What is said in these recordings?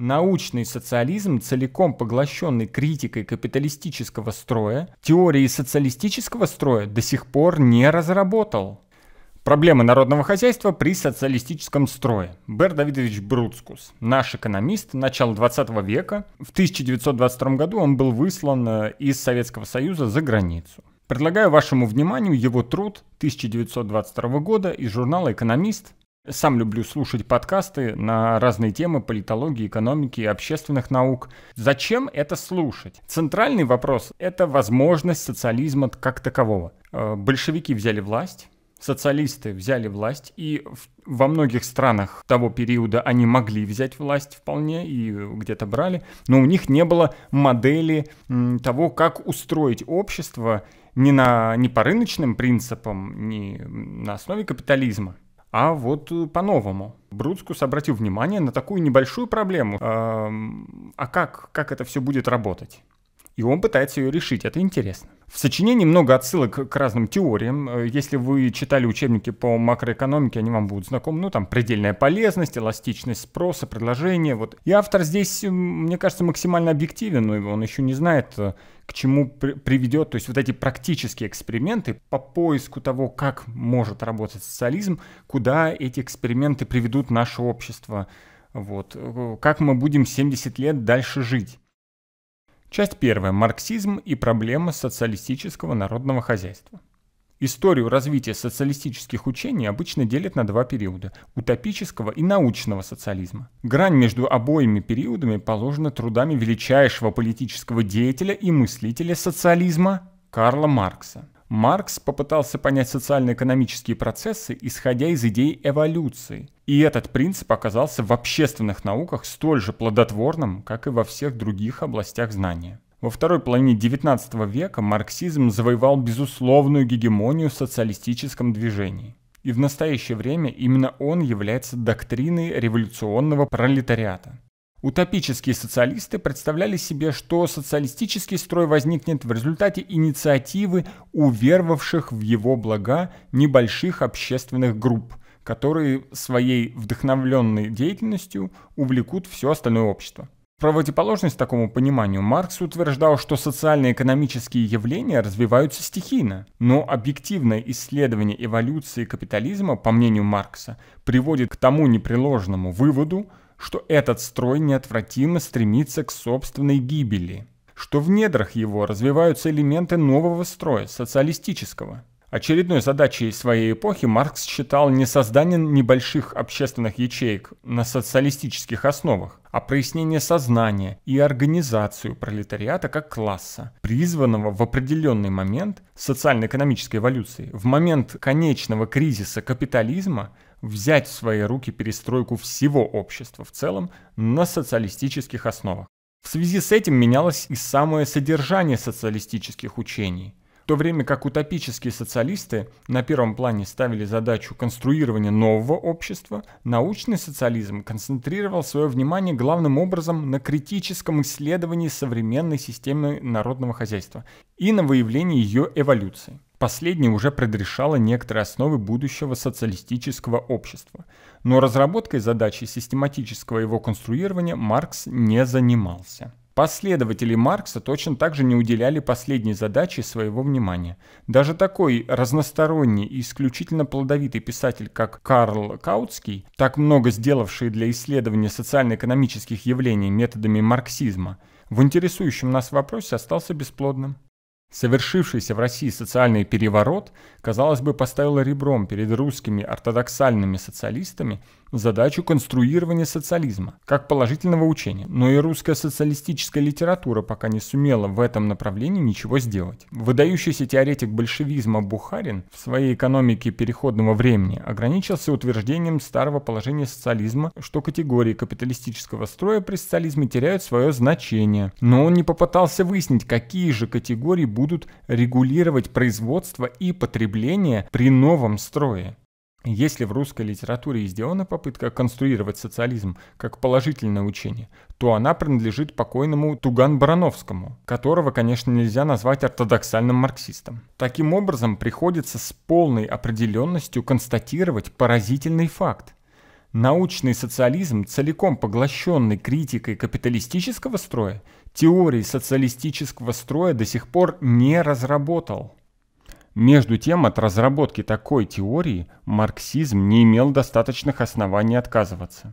Научный социализм, целиком поглощенный критикой капиталистического строя, теории социалистического строя до сих пор не разработал. Проблемы народного хозяйства при социалистическом строе. Бер Давидович Бруцкус, наш экономист, начала 20 века. В 1922 году он был выслан э, из Советского Союза за границу. Предлагаю вашему вниманию его труд 1922 года из журнала «Экономист», сам люблю слушать подкасты на разные темы политологии, экономики, общественных наук. Зачем это слушать? Центральный вопрос – это возможность социализма как такового. Э, большевики взяли власть, социалисты взяли власть, и во многих странах того периода они могли взять власть вполне и где-то брали, но у них не было модели того, как устроить общество не, на, не по рыночным принципам, не на основе капитализма, а вот э, по-новому. Брудскус обратил внимание на такую небольшую проблему. Эм, а как, как это все будет работать? и он пытается ее решить. Это интересно. В сочинении много отсылок к разным теориям. Э, если вы читали учебники по макроэкономике, они вам будут знакомы. Ну, там предельная полезность, эластичность спроса, предложения. Вот. И автор здесь, мне кажется, максимально объективен, но он еще не знает, э, к чему при приведет. То есть вот эти практические эксперименты по поиску того, как может работать социализм, куда эти эксперименты приведут наше общество. Вот. Э, как мы будем 70 лет дальше жить. Часть первая. Марксизм и проблема социалистического народного хозяйства. Историю развития социалистических учений обычно делят на два периода – утопического и научного социализма. Грань между обоими периодами положена трудами величайшего политического деятеля и мыслителя социализма Карла Маркса. Маркс попытался понять социально-экономические процессы, исходя из идей эволюции. И этот принцип оказался в общественных науках столь же плодотворным, как и во всех других областях знания. Во второй половине XIX века марксизм завоевал безусловную гегемонию в социалистическом движении. И в настоящее время именно он является доктриной революционного пролетариата. Утопические социалисты представляли себе, что социалистический строй возникнет в результате инициативы уверовавших в его блага небольших общественных групп, которые своей вдохновленной деятельностью увлекут все остальное общество. В противоположность такому пониманию Маркс утверждал, что социально-экономические явления развиваются стихийно, но объективное исследование эволюции капитализма, по мнению Маркса, приводит к тому непреложному выводу, что этот строй неотвратимо стремится к собственной гибели, что в недрах его развиваются элементы нового строя, социалистического. Очередной задачей своей эпохи Маркс считал не создание небольших общественных ячеек на социалистических основах, а прояснение сознания и организацию пролетариата как класса, призванного в определенный момент социально-экономической эволюции, в момент конечного кризиса капитализма – взять в свои руки перестройку всего общества в целом на социалистических основах. В связи с этим менялось и самое содержание социалистических учений. В то время как утопические социалисты на первом плане ставили задачу конструирования нового общества, научный социализм концентрировал свое внимание главным образом на критическом исследовании современной системы народного хозяйства и на выявлении ее эволюции. Последнее уже предрешало некоторые основы будущего социалистического общества, но разработкой задачи систематического его конструирования Маркс не занимался. Последователи Маркса точно так же не уделяли последней задаче своего внимания. Даже такой разносторонний и исключительно плодовитый писатель, как Карл Каутский, так много сделавший для исследования социально-экономических явлений методами марксизма, в интересующем нас вопросе остался бесплодным. Совершившийся в России социальный переворот, казалось бы, поставил ребром перед русскими ортодоксальными социалистами – задачу конструирования социализма как положительного учения, но и русская социалистическая литература пока не сумела в этом направлении ничего сделать. Выдающийся теоретик большевизма Бухарин в своей экономике переходного времени ограничился утверждением старого положения социализма, что категории капиталистического строя при социализме теряют свое значение. Но он не попытался выяснить, какие же категории будут регулировать производство и потребление при новом строе. Если в русской литературе и сделана попытка конструировать социализм как положительное учение, то она принадлежит покойному Туган Барановскому, которого, конечно, нельзя назвать ортодоксальным марксистом. Таким образом, приходится с полной определенностью констатировать поразительный факт. Научный социализм, целиком поглощенный критикой капиталистического строя, теории социалистического строя до сих пор не разработал. Между тем, от разработки такой теории марксизм не имел достаточных оснований отказываться.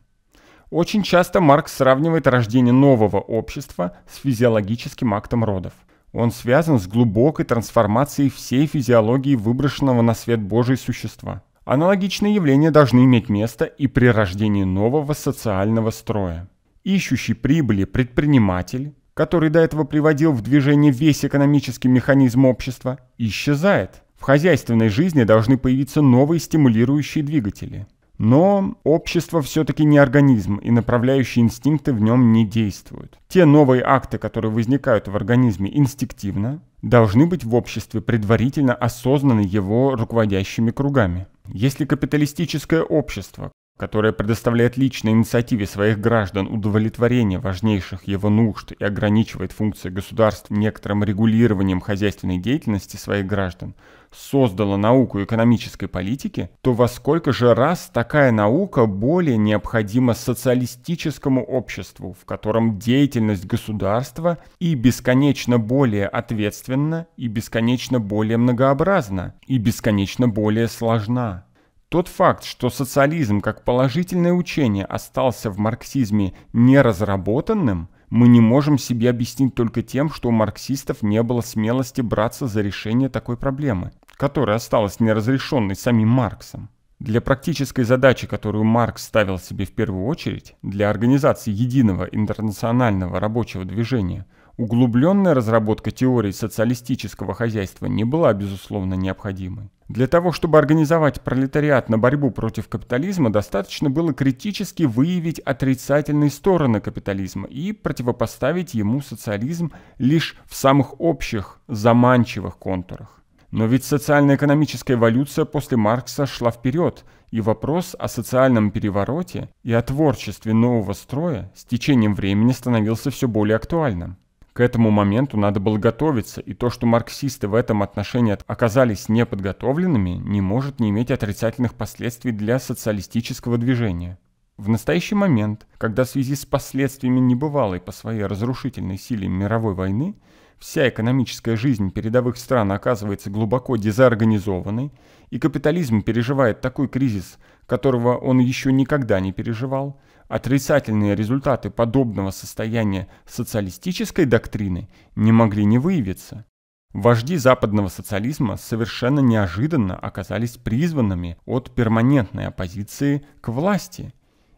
Очень часто Маркс сравнивает рождение нового общества с физиологическим актом родов. Он связан с глубокой трансформацией всей физиологии выброшенного на свет Божий существа. Аналогичные явления должны иметь место и при рождении нового социального строя. Ищущий прибыли предприниматель который до этого приводил в движение весь экономический механизм общества, исчезает. В хозяйственной жизни должны появиться новые стимулирующие двигатели. Но общество все-таки не организм, и направляющие инстинкты в нем не действуют. Те новые акты, которые возникают в организме инстинктивно, должны быть в обществе предварительно осознаны его руководящими кругами. Если капиталистическое общество, которое предоставляет личной инициативе своих граждан удовлетворение важнейших его нужд и ограничивает функции государств некоторым регулированием хозяйственной деятельности своих граждан, создала науку экономической политики, то во сколько же раз такая наука более необходима социалистическому обществу, в котором деятельность государства и бесконечно более ответственна, и бесконечно более многообразна, и бесконечно более сложна. Тот факт, что социализм как положительное учение остался в марксизме неразработанным, мы не можем себе объяснить только тем, что у марксистов не было смелости браться за решение такой проблемы, которая осталась неразрешенной самим Марксом. Для практической задачи, которую Маркс ставил себе в первую очередь, для организации единого интернационального рабочего движения – Углубленная разработка теории социалистического хозяйства не была, безусловно, необходимой. Для того, чтобы организовать пролетариат на борьбу против капитализма, достаточно было критически выявить отрицательные стороны капитализма и противопоставить ему социализм лишь в самых общих, заманчивых контурах. Но ведь социально-экономическая эволюция после Маркса шла вперед, и вопрос о социальном перевороте и о творчестве нового строя с течением времени становился все более актуальным. К этому моменту надо было готовиться, и то, что марксисты в этом отношении оказались неподготовленными, не может не иметь отрицательных последствий для социалистического движения. В настоящий момент, когда в связи с последствиями небывалой по своей разрушительной силе мировой войны, вся экономическая жизнь передовых стран оказывается глубоко дезорганизованной, и капитализм переживает такой кризис, которого он еще никогда не переживал – Отрицательные результаты подобного состояния социалистической доктрины не могли не выявиться. Вожди западного социализма совершенно неожиданно оказались призванными от перманентной оппозиции к власти.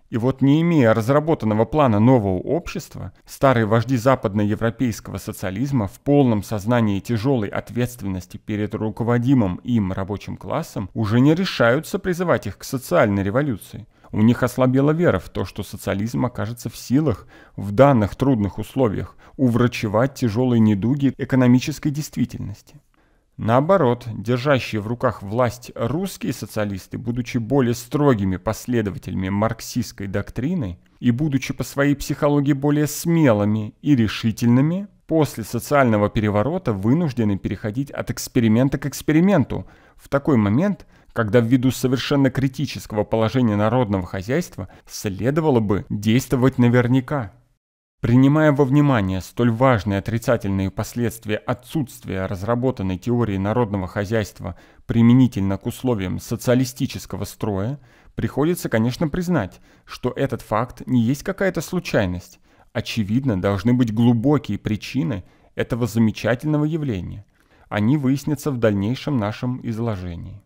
И вот не имея разработанного плана нового общества, старые вожди западноевропейского социализма в полном сознании тяжелой ответственности перед руководимым им рабочим классом уже не решаются призывать их к социальной революции – у них ослабела вера в то, что социализм окажется в силах в данных трудных условиях уврачевать тяжелые недуги экономической действительности. Наоборот, держащие в руках власть русские социалисты, будучи более строгими последователями марксистской доктрины и будучи по своей психологии более смелыми и решительными, после социального переворота вынуждены переходить от эксперимента к эксперименту в такой момент – когда ввиду совершенно критического положения народного хозяйства следовало бы действовать наверняка. Принимая во внимание столь важные отрицательные последствия отсутствия разработанной теории народного хозяйства применительно к условиям социалистического строя, приходится, конечно, признать, что этот факт не есть какая-то случайность. Очевидно, должны быть глубокие причины этого замечательного явления. Они выяснятся в дальнейшем нашем изложении.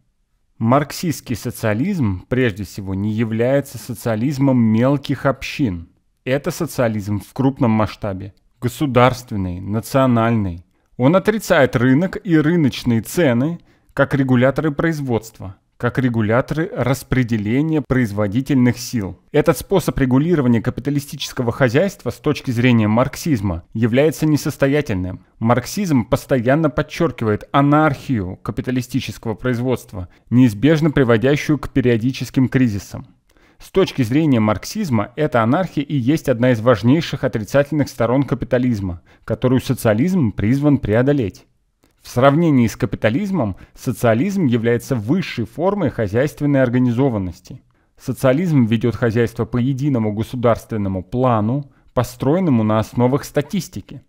Марксистский социализм прежде всего не является социализмом мелких общин. Это социализм в крупном масштабе, государственный, национальный. Он отрицает рынок и рыночные цены как регуляторы производства – как регуляторы распределения производительных сил. Этот способ регулирования капиталистического хозяйства с точки зрения марксизма является несостоятельным. Марксизм постоянно подчеркивает анархию капиталистического производства, неизбежно приводящую к периодическим кризисам. С точки зрения марксизма, эта анархия и есть одна из важнейших отрицательных сторон капитализма, которую социализм призван преодолеть. В сравнении с капитализмом, социализм является высшей формой хозяйственной организованности. Социализм ведет хозяйство по единому государственному плану, построенному на основах статистики.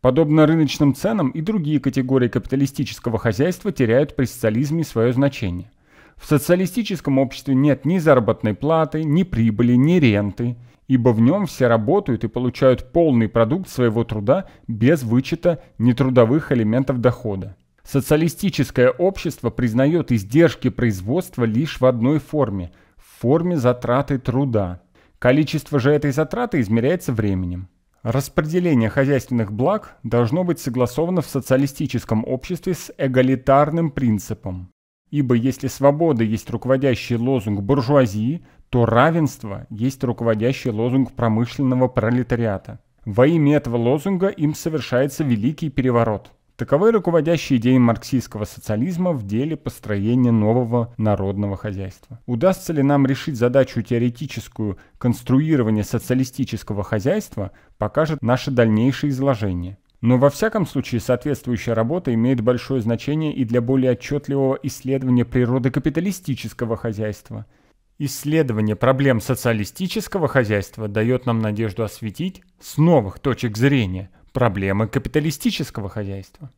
Подобно рыночным ценам и другие категории капиталистического хозяйства теряют при социализме свое значение. В социалистическом обществе нет ни заработной платы, ни прибыли, ни ренты – ибо в нем все работают и получают полный продукт своего труда без вычета нетрудовых элементов дохода. Социалистическое общество признает издержки производства лишь в одной форме – в форме затраты труда. Количество же этой затраты измеряется временем. Распределение хозяйственных благ должно быть согласовано в социалистическом обществе с эгалитарным принципом. Ибо если свобода есть руководящий лозунг буржуазии, то равенство есть руководящий лозунг промышленного пролетариата. Во имя этого лозунга им совершается великий переворот. Таковы руководящие идеи марксистского социализма в деле построения нового народного хозяйства. Удастся ли нам решить задачу теоретическую конструирования социалистического хозяйства, покажет наше дальнейшее изложение. Но во всяком случае соответствующая работа имеет большое значение и для более отчетливого исследования природы капиталистического хозяйства – Исследование проблем социалистического хозяйства дает нам надежду осветить с новых точек зрения проблемы капиталистического хозяйства.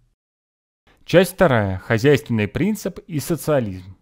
Часть вторая. Хозяйственный принцип и социализм.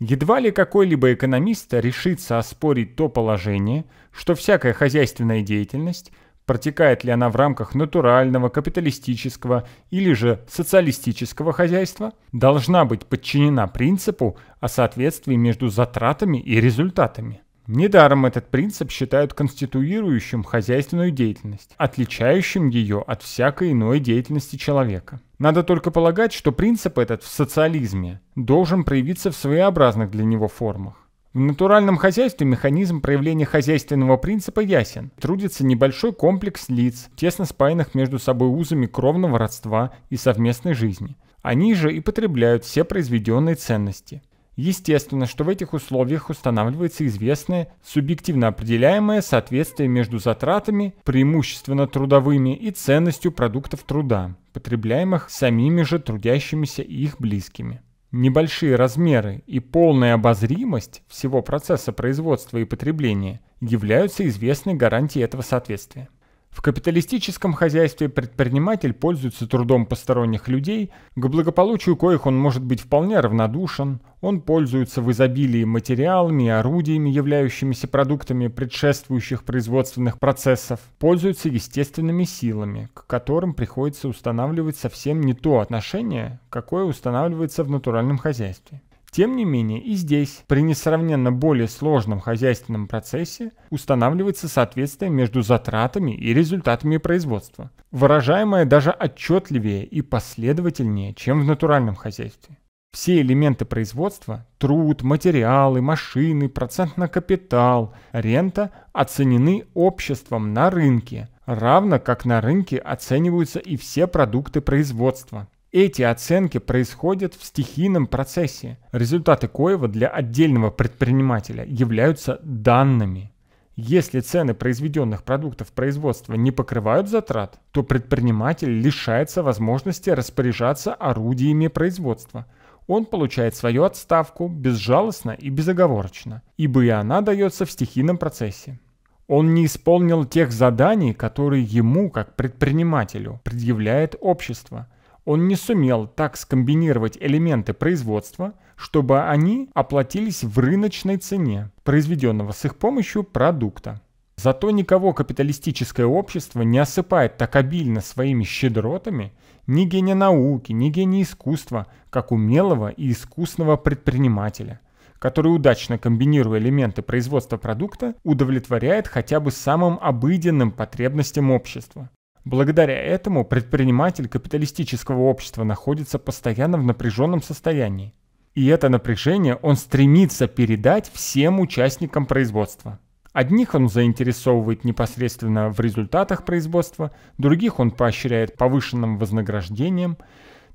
Едва ли какой-либо экономист решится оспорить то положение, что всякая хозяйственная деятельность – протекает ли она в рамках натурального, капиталистического или же социалистического хозяйства, должна быть подчинена принципу о соответствии между затратами и результатами. Недаром этот принцип считают конституирующим хозяйственную деятельность, отличающим ее от всякой иной деятельности человека. Надо только полагать, что принцип этот в социализме должен проявиться в своеобразных для него формах. В натуральном хозяйстве механизм проявления хозяйственного принципа ясен. Трудится небольшой комплекс лиц, тесно спаянных между собой узами кровного родства и совместной жизни. Они же и потребляют все произведенные ценности. Естественно, что в этих условиях устанавливается известное, субъективно определяемое соответствие между затратами, преимущественно трудовыми, и ценностью продуктов труда, потребляемых самими же трудящимися и их близкими. Небольшие размеры и полная обозримость всего процесса производства и потребления являются известной гарантией этого соответствия. В капиталистическом хозяйстве предприниматель пользуется трудом посторонних людей, к благополучию коих он может быть вполне равнодушен, он пользуется в изобилии материалами и орудиями, являющимися продуктами предшествующих производственных процессов, пользуется естественными силами, к которым приходится устанавливать совсем не то отношение, какое устанавливается в натуральном хозяйстве. Тем не менее и здесь, при несравненно более сложном хозяйственном процессе, устанавливается соответствие между затратами и результатами производства, выражаемое даже отчетливее и последовательнее, чем в натуральном хозяйстве. Все элементы производства – труд, материалы, машины, процент на капитал, рента – оценены обществом на рынке, равно как на рынке оцениваются и все продукты производства – эти оценки происходят в стихийном процессе, результаты коего для отдельного предпринимателя являются данными. Если цены произведенных продуктов производства не покрывают затрат, то предприниматель лишается возможности распоряжаться орудиями производства. Он получает свою отставку безжалостно и безоговорочно, ибо и она дается в стихийном процессе. Он не исполнил тех заданий, которые ему, как предпринимателю, предъявляет общество – он не сумел так скомбинировать элементы производства, чтобы они оплатились в рыночной цене произведенного с их помощью продукта. Зато никого капиталистическое общество не осыпает так обильно своими щедротами ни гения науки, ни гения искусства, как умелого и искусного предпринимателя, который, удачно комбинируя элементы производства продукта, удовлетворяет хотя бы самым обыденным потребностям общества. Благодаря этому предприниматель капиталистического общества находится постоянно в напряженном состоянии. И это напряжение он стремится передать всем участникам производства. Одних он заинтересовывает непосредственно в результатах производства, других он поощряет повышенным вознаграждением,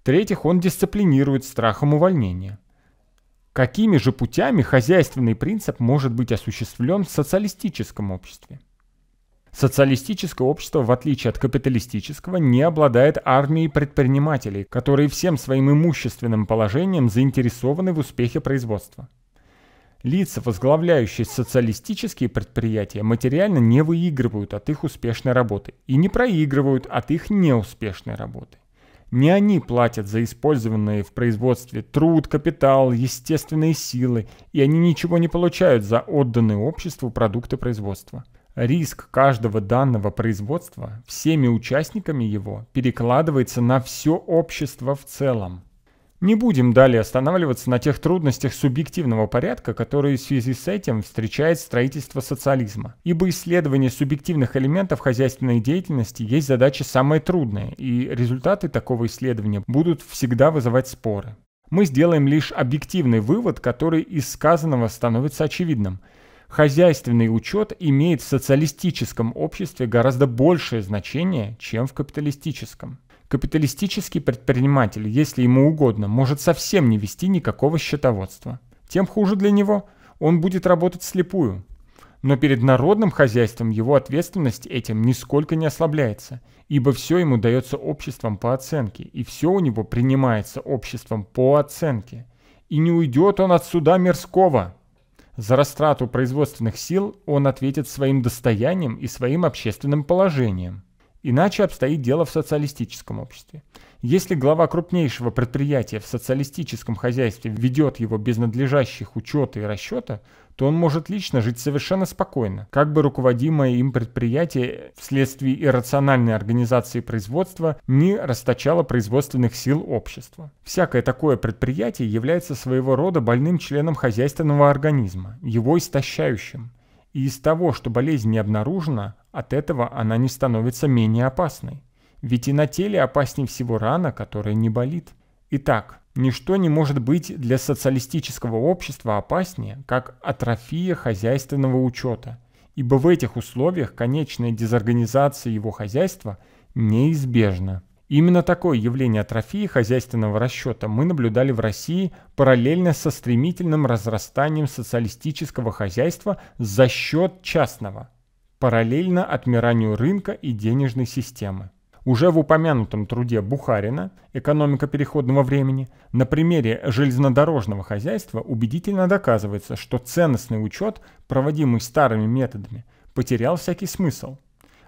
третьих он дисциплинирует страхом увольнения. Какими же путями хозяйственный принцип может быть осуществлен в социалистическом обществе? Социалистическое общество, в отличие от капиталистического, не обладает армией предпринимателей, которые всем своим имущественным положением заинтересованы в успехе производства. Лица, возглавляющие социалистические предприятия, материально не выигрывают от их успешной работы и не проигрывают от их неуспешной работы. Не они платят за использованные в производстве труд, капитал, естественные силы, и они ничего не получают за отданные обществу продукты производства – Риск каждого данного производства всеми участниками его перекладывается на все общество в целом. Не будем далее останавливаться на тех трудностях субъективного порядка, которые в связи с этим встречает строительство социализма, ибо исследование субъективных элементов хозяйственной деятельности есть задача самая трудная, и результаты такого исследования будут всегда вызывать споры. Мы сделаем лишь объективный вывод, который из сказанного становится очевидным – Хозяйственный учет имеет в социалистическом обществе гораздо большее значение, чем в капиталистическом. Капиталистический предприниматель, если ему угодно, может совсем не вести никакого счетоводства. Тем хуже для него, он будет работать слепую. Но перед народным хозяйством его ответственность этим нисколько не ослабляется, ибо все ему дается обществом по оценке, и все у него принимается обществом по оценке. И не уйдет он от суда мирского. За растрату производственных сил он ответит своим достоянием и своим общественным положением. Иначе обстоит дело в социалистическом обществе. Если глава крупнейшего предприятия в социалистическом хозяйстве ведет его без надлежащих учета и расчета, то он может лично жить совершенно спокойно, как бы руководимое им предприятие вследствие иррациональной организации производства не расточало производственных сил общества. Всякое такое предприятие является своего рода больным членом хозяйственного организма, его истощающим. И из того, что болезнь не обнаружена, от этого она не становится менее опасной. Ведь и на теле опаснее всего рана, которая не болит. Итак, Ничто не может быть для социалистического общества опаснее, как атрофия хозяйственного учета, ибо в этих условиях конечная дезорганизация его хозяйства неизбежна. Именно такое явление атрофии хозяйственного расчета мы наблюдали в России параллельно со стремительным разрастанием социалистического хозяйства за счет частного, параллельно отмиранию рынка и денежной системы. Уже в упомянутом труде Бухарина «Экономика переходного времени» на примере железнодорожного хозяйства убедительно доказывается, что ценностный учет, проводимый старыми методами, потерял всякий смысл.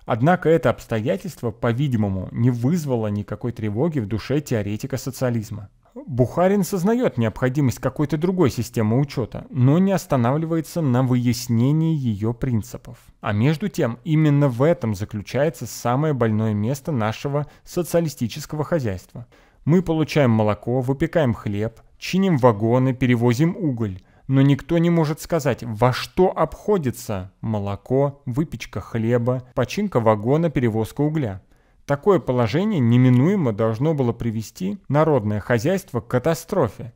Однако это обстоятельство, по-видимому, не вызвало никакой тревоги в душе теоретика социализма. Бухарин сознает необходимость какой-то другой системы учета, но не останавливается на выяснении ее принципов. А между тем, именно в этом заключается самое больное место нашего социалистического хозяйства. Мы получаем молоко, выпекаем хлеб, чиним вагоны, перевозим уголь. Но никто не может сказать, во что обходится молоко, выпечка хлеба, починка вагона, перевозка угля. Такое положение неминуемо должно было привести народное хозяйство к катастрофе,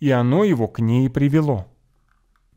и оно его к ней и привело.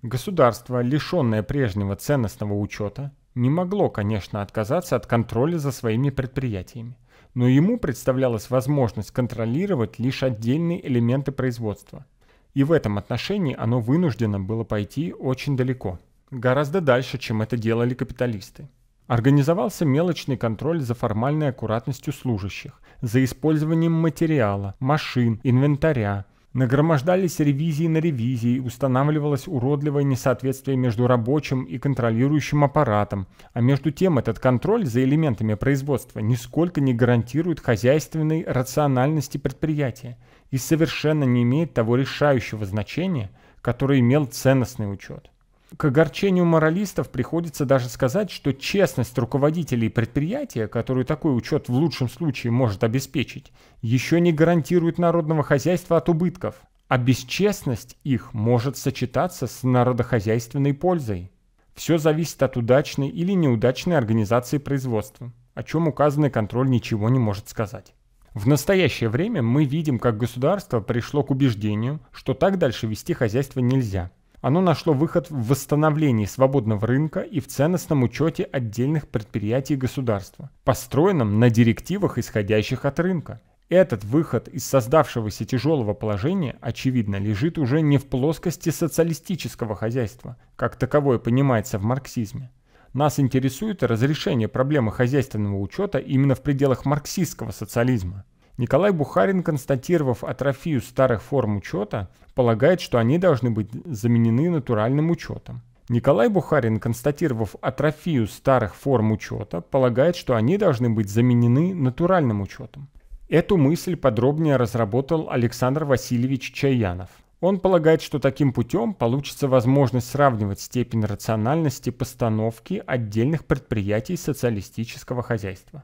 Государство, лишенное прежнего ценностного учета, не могло, конечно, отказаться от контроля за своими предприятиями, но ему представлялась возможность контролировать лишь отдельные элементы производства. И в этом отношении оно вынуждено было пойти очень далеко, гораздо дальше, чем это делали капиталисты. Организовался мелочный контроль за формальной аккуратностью служащих, за использованием материала, машин, инвентаря. Нагромождались ревизии на ревизии, устанавливалось уродливое несоответствие между рабочим и контролирующим аппаратом. А между тем этот контроль за элементами производства нисколько не гарантирует хозяйственной рациональности предприятия и совершенно не имеет того решающего значения, который имел ценностный учет. К огорчению моралистов приходится даже сказать, что честность руководителей предприятия, которую такой учет в лучшем случае может обеспечить, еще не гарантирует народного хозяйства от убытков, а бесчестность их может сочетаться с народохозяйственной пользой. Все зависит от удачной или неудачной организации производства, о чем указанный контроль ничего не может сказать. В настоящее время мы видим, как государство пришло к убеждению, что так дальше вести хозяйство нельзя – оно нашло выход в восстановлении свободного рынка и в ценностном учете отдельных предприятий государства, построенном на директивах, исходящих от рынка. Этот выход из создавшегося тяжелого положения, очевидно, лежит уже не в плоскости социалистического хозяйства, как таковое понимается в марксизме. Нас интересует разрешение проблемы хозяйственного учета именно в пределах марксистского социализма. Николай Бухарин, констатировав атрофию старых форм учета, полагает, что они должны быть заменены натуральным учетом. Николай Бухарин, констатировав атрофию старых форм учета, полагает, что они должны быть заменены натуральным учетом. Эту мысль подробнее разработал Александр Васильевич Чаянов. Он полагает, что таким путем получится возможность сравнивать степень рациональности постановки отдельных предприятий социалистического хозяйства.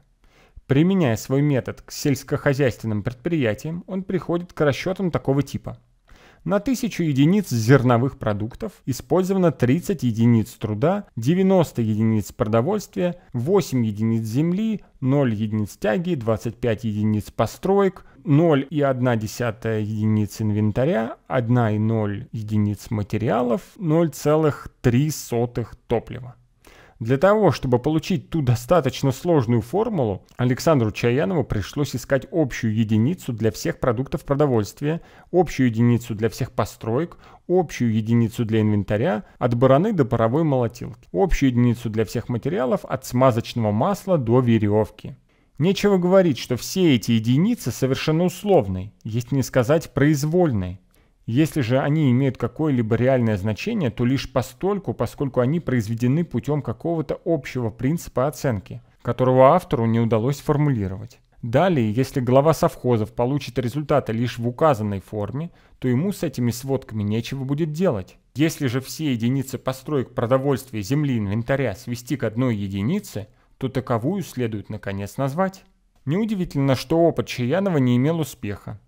Применяя свой метод к сельскохозяйственным предприятиям, он приходит к расчетам такого типа. На 1000 единиц зерновых продуктов использовано 30 единиц труда, 90 единиц продовольствия, 8 единиц земли, 0 единиц тяги, 25 единиц построек, 0,1 единиц инвентаря, 1,0 единиц материалов, 0,03 топлива. Для того, чтобы получить ту достаточно сложную формулу, Александру Чаянову пришлось искать общую единицу для всех продуктов продовольствия, общую единицу для всех построек, общую единицу для инвентаря от бараны до паровой молотилки, общую единицу для всех материалов от смазочного масла до веревки. Нечего говорить, что все эти единицы совершенно условные, если не сказать произвольные. Если же они имеют какое-либо реальное значение, то лишь постольку, поскольку они произведены путем какого-то общего принципа оценки, которого автору не удалось сформулировать. Далее, если глава совхозов получит результаты лишь в указанной форме, то ему с этими сводками нечего будет делать. Если же все единицы построек продовольствия, земли, инвентаря свести к одной единице, то таковую следует наконец назвать. Неудивительно, что опыт Чаянова не имел успеха.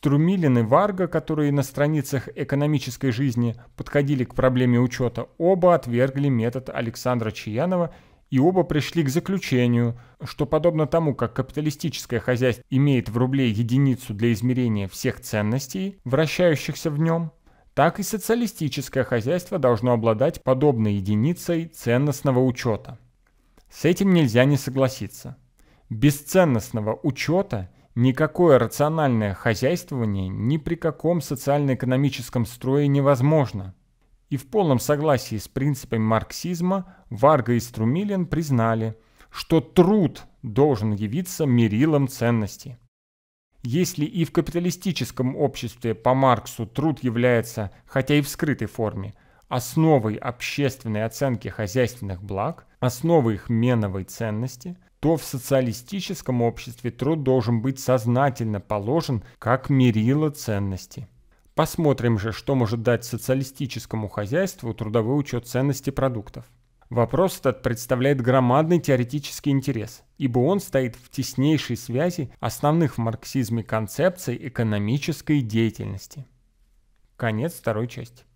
Трумилин и Варга, которые на страницах экономической жизни подходили к проблеме учета, оба отвергли метод Александра Чаянова и оба пришли к заключению, что подобно тому, как капиталистическое хозяйство имеет в рубле единицу для измерения всех ценностей, вращающихся в нем, так и социалистическое хозяйство должно обладать подобной единицей ценностного учета. С этим нельзя не согласиться. Без ценностного учета – Никакое рациональное хозяйствование ни при каком социально-экономическом строе невозможно. И в полном согласии с принципами марксизма Варга и Струмилин признали, что труд должен явиться мерилом ценностей. Если и в капиталистическом обществе по Марксу труд является, хотя и в скрытой форме, основой общественной оценки хозяйственных благ, основой их меновой ценности – то в социалистическом обществе труд должен быть сознательно положен как мерило ценности. Посмотрим же, что может дать социалистическому хозяйству трудовой учет ценности продуктов. Вопрос этот представляет громадный теоретический интерес, ибо он стоит в теснейшей связи основных в марксизме концепций экономической деятельности. Конец второй части.